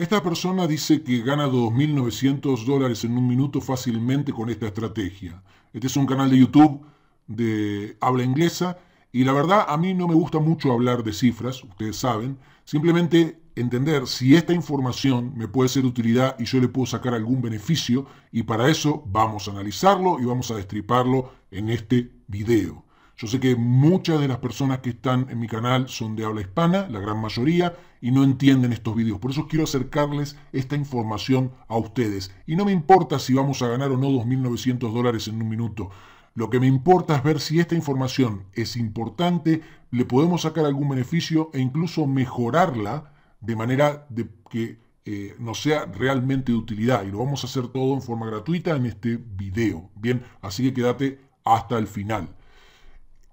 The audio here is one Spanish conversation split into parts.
Esta persona dice que gana 2.900 dólares en un minuto fácilmente con esta estrategia. Este es un canal de YouTube de habla inglesa y la verdad a mí no me gusta mucho hablar de cifras, ustedes saben. Simplemente entender si esta información me puede ser utilidad y yo le puedo sacar algún beneficio y para eso vamos a analizarlo y vamos a destriparlo en este video. Yo sé que muchas de las personas que están en mi canal son de habla hispana, la gran mayoría, y no entienden estos videos. Por eso quiero acercarles esta información a ustedes. Y no me importa si vamos a ganar o no 2.900 dólares en un minuto. Lo que me importa es ver si esta información es importante, le podemos sacar algún beneficio e incluso mejorarla de manera de que eh, nos sea realmente de utilidad. Y lo vamos a hacer todo en forma gratuita en este video. Bien, así que quédate hasta el final.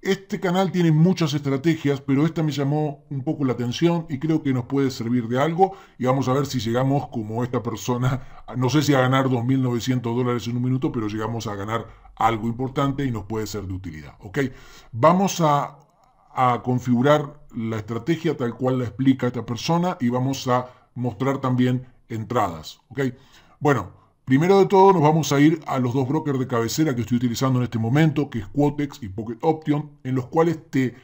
Este canal tiene muchas estrategias, pero esta me llamó un poco la atención y creo que nos puede servir de algo y vamos a ver si llegamos como esta persona, no sé si a ganar 2.900 dólares en un minuto, pero llegamos a ganar algo importante y nos puede ser de utilidad. ¿ok? Vamos a, configurar la estrategia tal cual la explica esta persona y vamos a mostrar también entradas. ¿ok? Bueno, Primero de todo nos vamos a ir a los dos brokers de cabecera que estoy utilizando en este momento, que es Quotex y Pocket Option, en los cuales te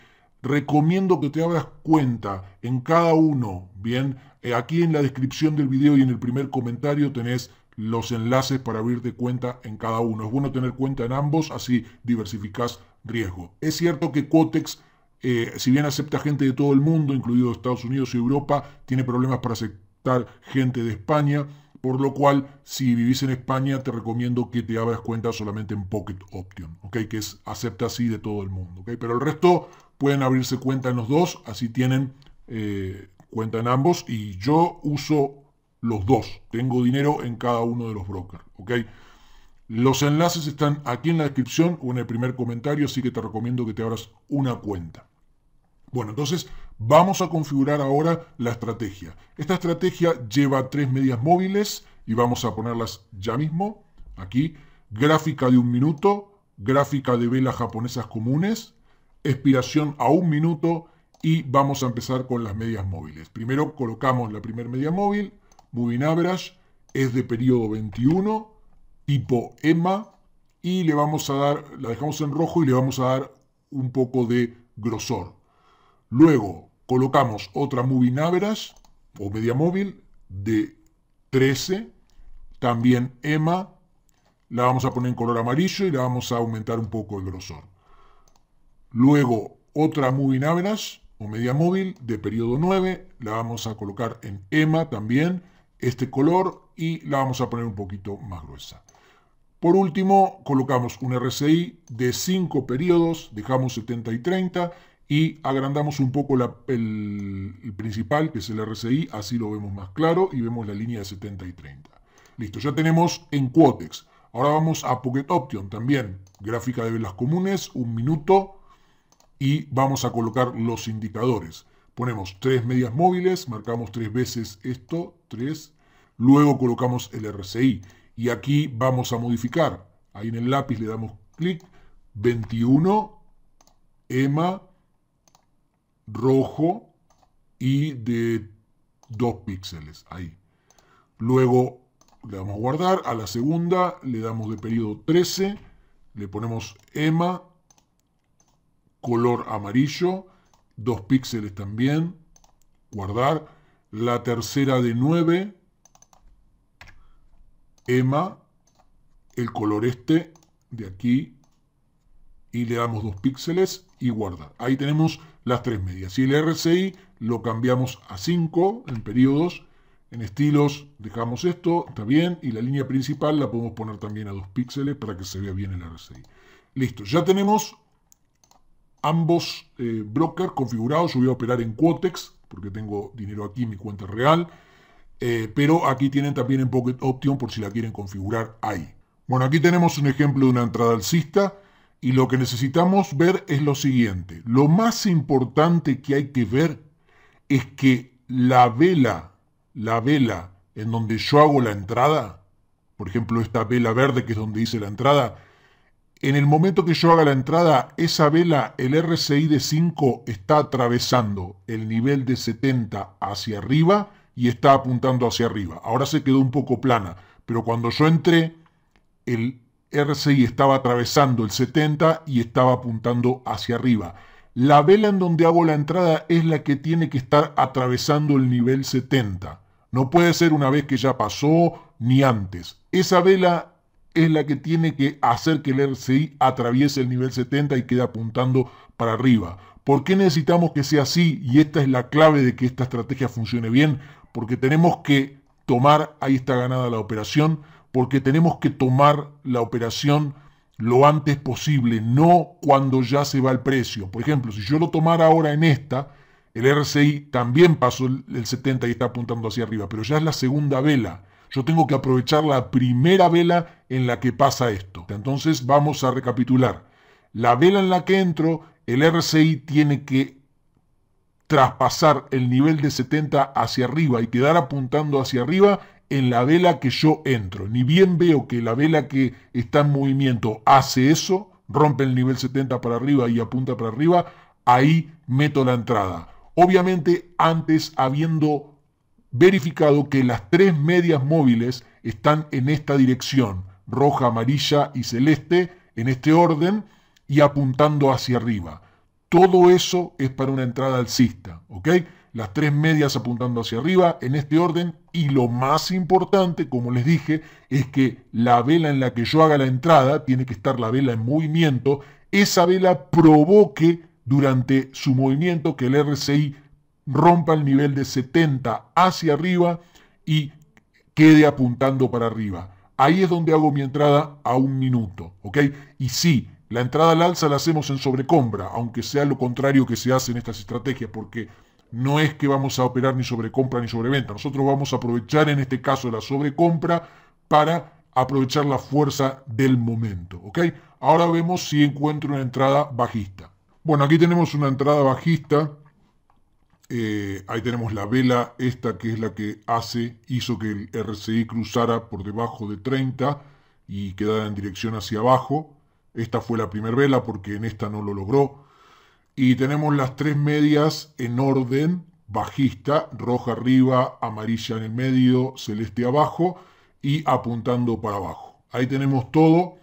recomiendo que te abras cuenta en cada uno. Bien, eh, aquí en la descripción del video y en el primer comentario tenés los enlaces para abrirte cuenta en cada uno. Es bueno tener cuenta en ambos, así diversificas riesgo. Es cierto que Quotex, eh, si bien acepta gente de todo el mundo, incluido Estados Unidos y Europa, tiene problemas para aceptar gente de España por lo cual, si vivís en España, te recomiendo que te abras cuenta solamente en Pocket Option, ¿okay? que es, acepta así de todo el mundo. ¿okay? Pero el resto pueden abrirse cuenta en los dos, así tienen eh, cuenta en ambos. Y yo uso los dos, tengo dinero en cada uno de los brokers. ¿okay? Los enlaces están aquí en la descripción o en el primer comentario, así que te recomiendo que te abras una cuenta. Bueno, entonces vamos a configurar ahora la estrategia. Esta estrategia lleva tres medias móviles y vamos a ponerlas ya mismo. Aquí, gráfica de un minuto, gráfica de velas japonesas comunes, expiración a un minuto y vamos a empezar con las medias móviles. Primero colocamos la primera media móvil, Moving Average, es de periodo 21, tipo EMA, y le vamos a dar, la dejamos en rojo y le vamos a dar un poco de grosor, Luego colocamos otra moving average o media móvil de 13. También EMA la vamos a poner en color amarillo y la vamos a aumentar un poco el grosor. Luego otra moving average o media móvil de periodo 9. La vamos a colocar en EMA también, este color, y la vamos a poner un poquito más gruesa. Por último, colocamos un RSI de 5 periodos, dejamos 70 y 30 y agrandamos un poco el, principal, que es el RSI, así lo vemos más claro y vemos la línea de 70 y 30. Listo, ya tenemos en Quotex. Ahora vamos a Pocket Option también, gráfica de velas comunes, un minuto, y vamos a colocar los indicadores. Ponemos tres medias móviles, marcamos tres veces esto, tres, luego colocamos el RSI y aquí vamos a modificar. Ahí en el lápiz le damos clic, 21, EMA, rojo y de 2 píxeles, ahí. Luego le damos a guardar, a la segunda le damos de periodo 13, le ponemos EMA, color amarillo, 2 píxeles también, guardar, la tercera de 9, EMA, el color este de aquí, y le damos 2 píxeles y guardar. Ahí tenemos las tres medias. Y el RCI lo cambiamos a 5 en periodos. En estilos dejamos esto, está bien. Y la línea principal la podemos poner también a 2 píxeles para que se vea bien el RCI. Listo, ya tenemos ambos eh, brokers configurados. Yo voy a operar en Quotex porque tengo dinero aquí en mi cuenta real. Eh, pero aquí tienen también en Pocket Option por si la quieren configurar ahí. Bueno, aquí tenemos un ejemplo de una entrada alcista y lo que necesitamos ver es lo siguiente. Lo más importante que hay que ver es que la vela, la vela en donde yo hago la entrada, por ejemplo esta vela verde que es donde hice la entrada, en el momento que yo haga la entrada, esa vela, el RCI de 5 está atravesando el nivel de 70 hacia arriba y está apuntando hacia arriba. Ahora se quedó un poco plana, pero cuando yo entré, el ...RCI estaba atravesando el 70 y estaba apuntando hacia arriba. La vela en donde hago la entrada es la que tiene que estar atravesando el nivel 70. No puede ser una vez que ya pasó ni antes. Esa vela es la que tiene que hacer que el RCI atraviese el nivel 70 y quede apuntando para arriba. ¿Por qué necesitamos que sea así? Y esta es la clave de que esta estrategia funcione bien, porque tenemos que tomar, ahí está ganada la operación, porque tenemos que tomar la operación lo antes posible, no cuando ya se va el precio. Por ejemplo, si yo lo tomara ahora en esta, el RSI también pasó el 70 y está apuntando hacia arriba, pero ya es la segunda vela. Yo tengo que aprovechar la primera vela en la que pasa esto. Entonces vamos a recapitular. La vela en la que entro, el RSI tiene que traspasar el nivel de 70 hacia arriba y quedar apuntando hacia arriba en la vela que yo entro. Ni bien veo que la vela que está en movimiento hace eso, rompe el nivel 70 para arriba y apunta para arriba, ahí meto la entrada. Obviamente antes habiendo verificado que las tres medias móviles están en esta dirección, roja, amarilla y celeste, en este orden y apuntando hacia arriba. Todo eso es para una entrada alcista, ¿ok? las tres medias apuntando hacia arriba en este orden y lo más importante, como les dije, es que la vela en la que yo haga la entrada, tiene que estar la vela en movimiento, esa vela provoque durante su movimiento que el RSI rompa el nivel de 70 hacia arriba y quede apuntando para arriba. Ahí es donde hago mi entrada a un minuto, ¿ok? Y sí, la entrada al alza la hacemos en sobrecompra, aunque sea lo contrario que se hace en estas estrategias, porque no es que vamos a operar ni sobre compra ni sobre venta. Nosotros vamos a aprovechar en este caso la sobrecompra para aprovechar la fuerza del momento. ¿ok? Ahora vemos si encuentro una entrada bajista. Bueno, aquí tenemos una entrada bajista. Eh, ahí tenemos la vela esta que es la que hace, hizo que el RCI cruzara por debajo de 30 y quedara en dirección hacia abajo. Esta fue la primera vela porque en esta no lo logró y tenemos las tres medias en orden bajista, roja arriba, amarilla en el medio, celeste abajo y apuntando para abajo. Ahí tenemos todo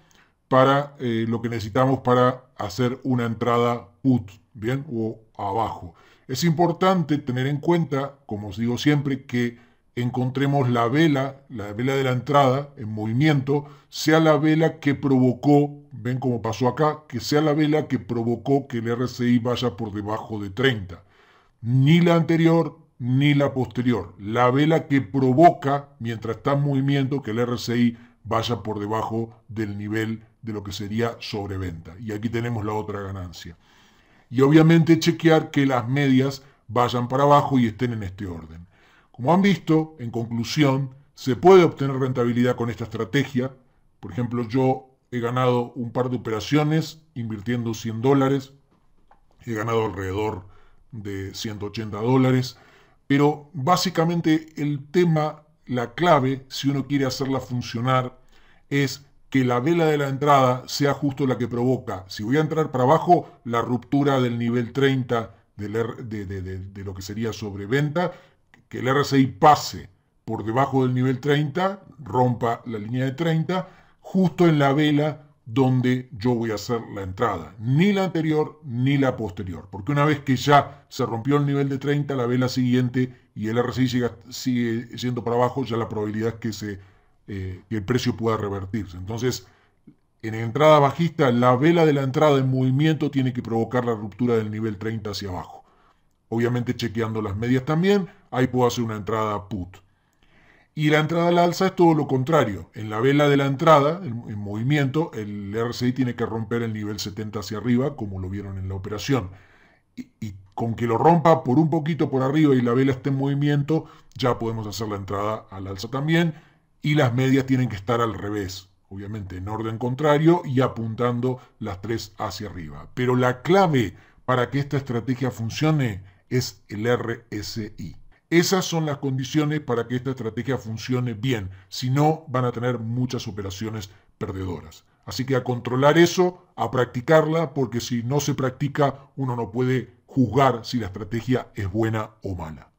para eh, lo que necesitamos para hacer una entrada put, bien, o abajo. Es importante tener en cuenta, como os digo siempre, que encontremos la vela, la vela de la entrada en movimiento, sea la vela que provocó, ven como pasó acá, que sea la vela que provocó que el RSI vaya por debajo de 30. Ni la anterior ni la posterior. La vela que provoca, mientras está en movimiento, que el RSI vaya por debajo del nivel de lo que sería sobreventa. Y aquí tenemos la otra ganancia. Y obviamente chequear que las medias vayan para abajo y estén en este orden. Como han visto, en conclusión, se puede obtener rentabilidad con esta estrategia. Por ejemplo, yo he ganado un par de operaciones invirtiendo 100 dólares. He ganado alrededor de 180 dólares. Pero básicamente el tema, la clave, si uno quiere hacerla funcionar, es que la vela de la entrada sea justo la que provoca, si voy a entrar para abajo, la ruptura del nivel 30 er, de, lo que sería sobreventa que el RSI pase por debajo del nivel 30, rompa la línea de 30, justo en la vela donde yo voy a hacer la entrada, ni la anterior ni la posterior, porque una vez que ya se rompió el nivel de 30, la vela siguiente y el RSI sigue siendo para abajo, ya la probabilidad es que, se, eh, que el precio pueda revertirse. Entonces, en entrada bajista, la vela de la entrada en movimiento tiene que provocar la ruptura del nivel 30 hacia abajo. Obviamente chequeando las medias también, ahí puedo hacer una entrada put. Y la entrada al alza es todo lo contrario. En la vela de la entrada, en, movimiento, el RSI tiene que romper el nivel 70 hacia arriba, como lo vieron en la operación. Y, y con que lo rompa por un poquito por arriba y la vela esté en movimiento, ya podemos hacer la entrada al alza también. Y las medias tienen que estar al revés, obviamente en orden contrario y apuntando las tres hacia arriba. Pero la clave para que esta estrategia funcione es el RSI. Esas son las condiciones para que esta estrategia funcione bien, si no van a tener muchas operaciones perdedoras. Así que a controlar eso, a practicarla, porque si no se practica uno no puede juzgar si la estrategia es buena o mala.